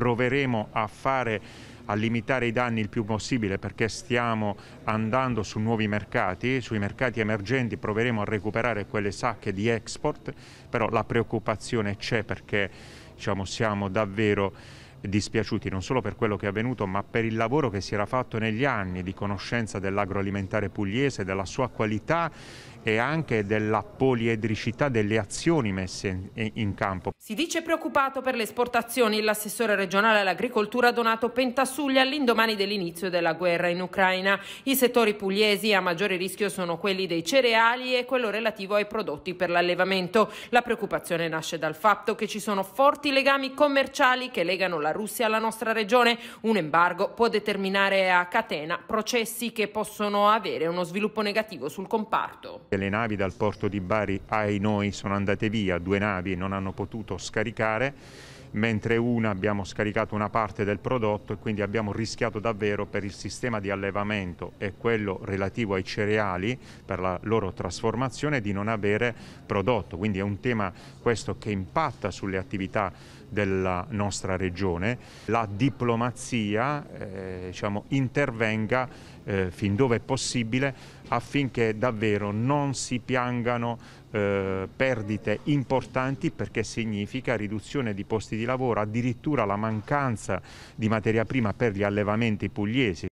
proveremo a fare a limitare i danni il più possibile perché stiamo andando su nuovi mercati, sui mercati emergenti proveremo a recuperare quelle sacche di export, però la preoccupazione c'è perché diciamo, siamo davvero dispiaciuti non solo per quello che è avvenuto ma per il lavoro che si era fatto negli anni di conoscenza dell'agroalimentare pugliese, della sua qualità e anche della poliedricità delle azioni messe in, campo. Si dice preoccupato per le esportazioni l'assessore regionale all'agricoltura Donato Pentasuglia all'indomani dell'inizio della guerra in Ucraina. I settori pugliesi a maggiore rischio sono quelli dei cereali e quello relativo ai prodotti per l'allevamento. La preoccupazione nasce dal fatto che ci sono forti legami commerciali che legano la dalla Russia alla nostra regione? Un embargo può determinare a catena processi che possono avere uno sviluppo negativo sul comparto. Le navi dal porto di Bari ai noi sono andate via, due navi non hanno potuto scaricare mentre una abbiamo scaricato una parte del prodotto e quindi abbiamo rischiato davvero per il sistema di allevamento e quello relativo ai cereali per la loro trasformazione di non avere prodotto. Quindi è un tema questo che impatta sulle attività della nostra regione. La diplomazia eh, diciamo, intervenga eh, fin dove è possibile affinché davvero non si piangano eh, perdite importanti perché significa riduzione di posti di lavoro, addirittura la mancanza di materia prima per gli allevamenti pugliesi